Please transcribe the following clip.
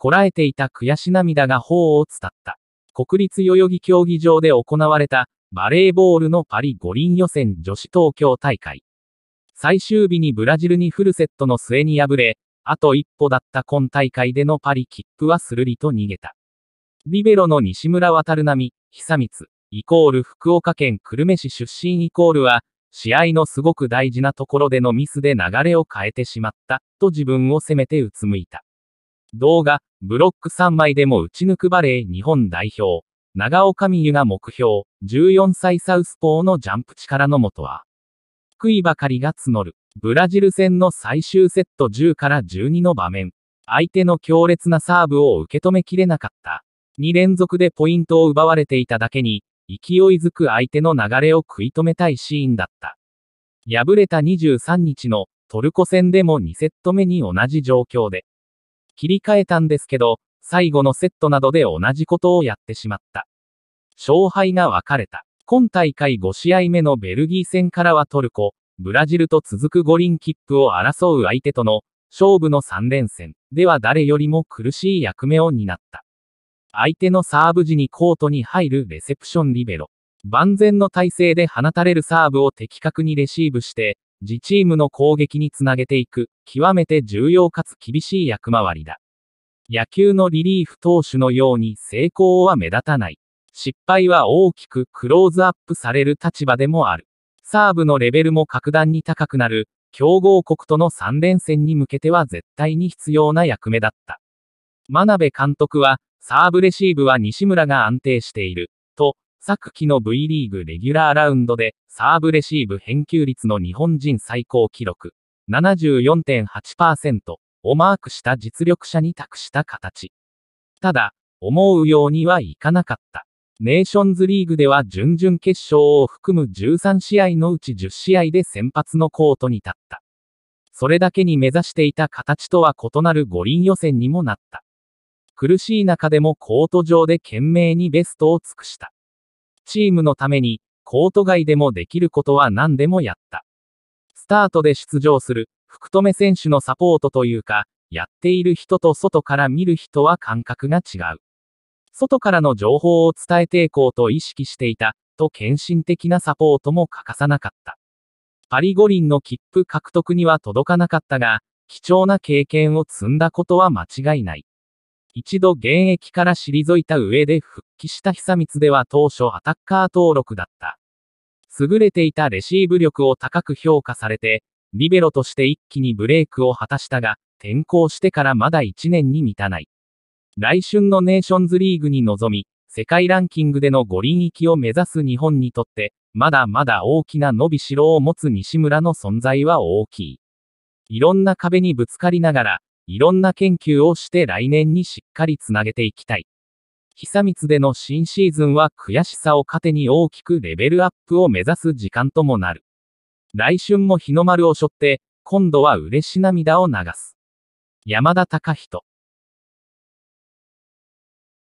こらえていた悔し涙が頬を伝った。国立代々木競技場で行われた、バレーボールのパリ五輪予選女子東京大会。最終日にブラジルにフルセットの末に敗れ、あと一歩だった今大会でのパリ切符はするりと逃げた。リベロの西村渡る波、久光、イコール福岡県久留米市出身イコールは、試合のすごく大事なところでのミスで流れを変えてしまった、と自分を責めてうつむいた。動画、ブロック3枚でも打ち抜くバレー日本代表。長岡美優が目標、14歳サウスポーのジャンプ力のもとは、低いばかりが募る。ブラジル戦の最終セット10から12の場面。相手の強烈なサーブを受け止めきれなかった。2連続でポイントを奪われていただけに、勢いづく相手の流れを食い止めたいシーンだった。敗れた23日のトルコ戦でも2セット目に同じ状況で、切り替えたんですけど、最後のセットなどで同じことをやってしまった。勝敗が分かれた。今大会5試合目のベルギー戦からはトルコ、ブラジルと続く五輪切符を争う相手との勝負の3連戦では誰よりも苦しい役目を担った。相手のサーブ時にコートに入るレセプションリベロ。万全の体勢で放たれるサーブを的確にレシーブして、自チームの攻撃につなげていく、極めて重要かつ厳しい役回りだ。野球のリリーフ投手のように成功は目立たない。失敗は大きくクローズアップされる立場でもある。サーブのレベルも格段に高くなる、強豪国との3連戦に向けては絶対に必要な役目だった。真鍋監督は、サーブレシーブは西村が安定している。昨季の V リーグレギュラーラウンドで、サーブレシーブ返球率の日本人最高記録、74.8%をマークした実力者に託した形。ただ、思うようにはいかなかった。ネーションズリーグでは準々決勝を含む13試合のうち10試合で先発のコートに立った。それだけに目指していた形とは異なる五輪予選にもなった。苦しい中でもコート上で懸命にベストを尽くした。チームのために、コート外でもできることは何でもやった。スタートで出場する、福留選手のサポートというか、やっている人と外から見る人は感覚が違う。外からの情報を伝えていこうと意識していた、と献身的なサポートも欠かさなかった。パリ五輪の切符獲得には届かなかったが、貴重な経験を積んだことは間違いない。一度現役から退いた上で復帰した久光では当初アタッカー登録だった。優れていたレシーブ力を高く評価されて、リベロとして一気にブレイクを果たしたが、転校してからまだ1年に満たない。来春のネーションズリーグに臨み、世界ランキングでの五輪行きを目指す日本にとって、まだまだ大きな伸びしろを持つ西村の存在は大きい。いろんな壁にぶつかりながら、いろんな研究をして来年にしっかりつなげていきたい。久光での新シーズンは悔しさを糧に大きくレベルアップを目指す時間ともなる。来春も日の丸を背負って、今度は嬉し涙を流す。山田隆人